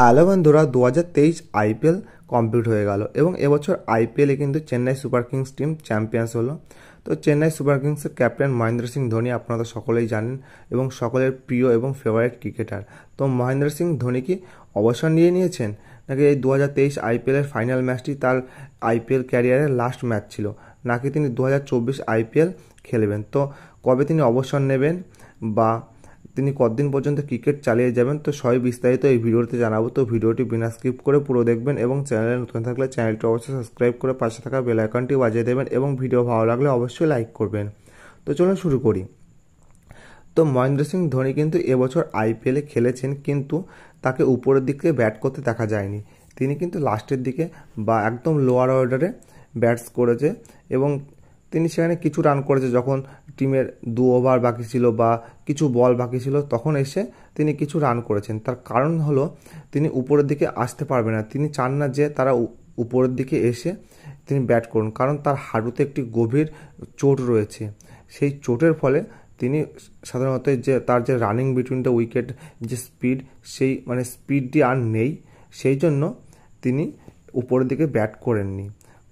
hello বন্ধুরা দু হাজার তেইশ আইপিএল কমপ্লিট হয়ে গেল এবং এবছর আইপিএলে কিন্তু Chennai super kings team champions হলো তো চেন্নাই সুপার কিংসের ক্যাপ্টেন মহেন্দ্র সিং ধোনি আপনারা সকলেই জানেন এবং সকলের প্রিয় এবং ফেভারিট ক্রিকেটার তো মহেন্দ্র সিং ধোনি কি অবসর নিয়ে নিয়েছেন নাকি এই দু হাজার তেইশ আইপিএলের ফাইনাল ম্যাচটি তার আইপিএল ক্যারিয়ারের লাস্ট ম্যাচ ছিল নাকি তিনি দু হাজার চব্বিশ আইপিএল খেলবেন তো কবে তিনি অবসর নেবেন বা তিনি কতদিন পর্যন্ত ক্রিকেট চালিয়ে যাবেন তো সবই বিস্তারিত এই ভিডিওতে জানাবো তো ভিডিওটি বিনা স্কিপ করে পুরো দেখবেন এবং চ্যানেলে নতুন থাকলে চ্যানেলটি অবশ্যই সাবস্ক্রাইব করে পাশে থাকা বেল আইকনটি বাজিয়ে দেবেন এবং ভিডিও ভালো লাগলে অবশ্যই লাইক করবেন তো চলুন শুরু করি তো মহেন্দ্র সিং ধোনি কিন্তু এবছর আইপিএলে খেলেছেন কিন্তু তাকে উপরের দিকে ব্যাট করতে দেখা যায়নি তিনি কিন্তু লাস্টের দিকে বা একদম লোয়ার অর্ডারে ব্যাটস করেছে এবং তিনি সেখানে কিছু রান করেছে যখন টিমের দু ওভার বাকি ছিল বা কিছু বল বাকি ছিল তখন এসে তিনি কিছু রান করেছেন তার কারণ হলো তিনি উপরের দিকে আসতে পারবে না তিনি চান না যে তারা উপরের দিকে এসে তিনি ব্যাট করুন কারণ তার হাঁটুতে একটি গভীর চোট রয়েছে সেই চোটের ফলে তিনি সাধারণত যে তার যে রানিং বিটুইন দ্য উইকেট যে স্পিড সেই মানে স্পিডটি আর নেই সেই জন্য তিনি উপরের দিকে ব্যাট করেননি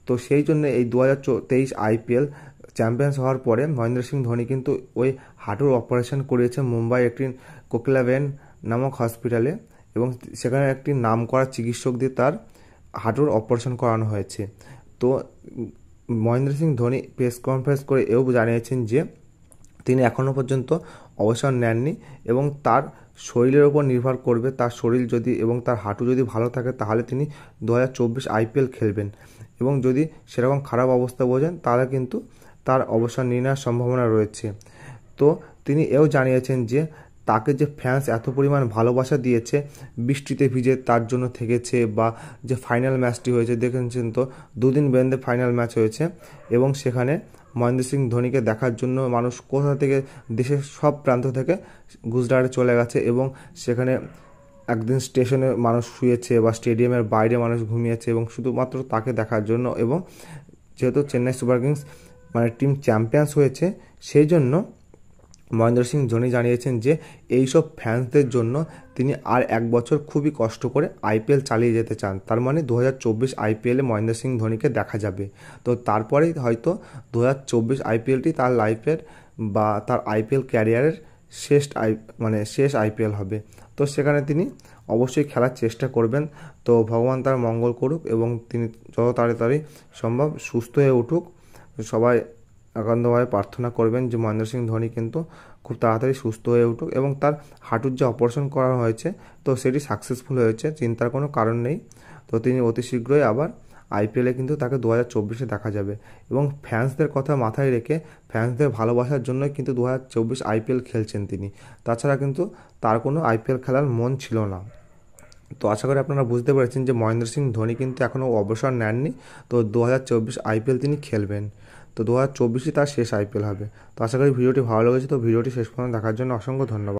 তো সেই জন্য এই দু হাজার তেইশ আইপিএল চ্যাম্পিয়ন্স হওয়ার পরে মহেন্দ্র সিং ধোনি কিন্তু ওই হাঁটুর অপারেশন করিয়েছে মুম্বাই একটি কোকিলাবেন নামক হসপিটালে এবং সেখানে একটি নাম করা চিকিৎসক দিয়ে তার হাঁটুর অপারেশন করানো হয়েছে তো মহেন্দ্র সিং ধোনি প্রেস কনফারেন্স করে এও জানিয়েছেন যে তিনি এখনও পর্যন্ত অবসর নেননি এবং তার শরীরের ওপর নির্ভর করবে তার শরীর যদি এবং তার হাঁটু যদি ভালো থাকে তাহলে তিনি দু আইপিএল খেলবেন এবং যদি সেরকম খারাপ অবস্থা বোঝেন তাহলে কিন্তু তার অবসর নিয়ে নেওয়ার সম্ভাবনা রয়েছে তো তিনি এও জানিয়েছেন যে তাকে যে ফ্যান্স এত পরিমাণ ভালোবাসা দিয়েছে বৃষ্টিতে ভিজে তার জন্য থেকেছে বা যে ফাইনাল ম্যাচটি হয়েছে দেখেছেন তো দুদিন বেঁধে ফাইনাল ম্যাচ হয়েছে এবং সেখানে মহেন্দ্র সিং ধোনিকে দেখার জন্য মানুষ কোথা থেকে দেশের সব প্রান্ত থেকে গুজরাটে চলে গেছে এবং সেখানে একদিন স্টেশনে মানুষ শুয়েছে বা স্টেডিয়ামের বাইরে মানুষ ঘুমিয়েছে এবং শুধুমাত্র তাকে দেখার জন্য এবং যেহেতু চেন্নাই সুপার কিংস মানে টিম চ্যাম্পিয়ন্স হয়েছে সেই জন্য মহেন্দ্র সিং ধোনি জানিয়েছেন যে এইসব ফ্যান্সদের জন্য তিনি আর এক বছর খুবই কষ্ট করে আইপিএল চালিয়ে যেতে চান তার মানে দু হাজার চব্বিশ আইপিএলে মহেন্দ্র সিং ধোনিকে দেখা যাবে তো তারপরেই হয়তো দু হাজার চব্বিশ আইপিএলটি তার লাইফের বা তার আইপিএল ক্যারিয়ারের শেষ আই মানে শেষ আইপিএল হবে তো সেখানে তিনি অবশ্যই খেলার চেষ্টা করবেন তো ভগবান তার মঙ্গল করুক এবং তিনি যত তাড়াতাড়ি সম্ভব সুস্থ হয়ে উঠুক সবাই একান্তভাবে প্রার্থনা করবেন যে মহেন্দ্র সিং ধোনি কিন্তু খুব তাড়াতাড়ি সুস্থ হয়ে উঠুক এবং তার হাঁটুর যে অপারেশন করা হয়েছে তো সেটি সাকসেসফুল হয়েছে চিন্তার কোনো কারণ নেই তো তিনি অতি শীঘ্রই আবার আইপিএলে কিন্তু তাকে দু হাজার চব্বিশে দেখা যাবে এবং ফ্যান্সদের কথা মাথায় রেখে ফ্যান্সদের ভালোবাসার জন্যই কিন্তু দু হাজার চব্বিশ আইপিএল খেলছেন তিনি তাছাড়া কিন্তু তার কোনো আইপিএল খেলার মন ছিল না তো আশা করি আপনারা বুঝতে পেরেছেন যে মহেন্দ্র সিং ধোনি কিন্তু এখনও অবসর নেননি তো দু হাজার চব্বিশ আইপিএল তিনি খেলবেন তো দু হাজার চব্বিশে তার শেষ আইপিএল হবে তো আশা করি ভিডিওটি ভালো লেগেছে তো ভিডিওটি শেষ পর্যন্ত দেখার জন্য অসংখ্য ধন্যবাদ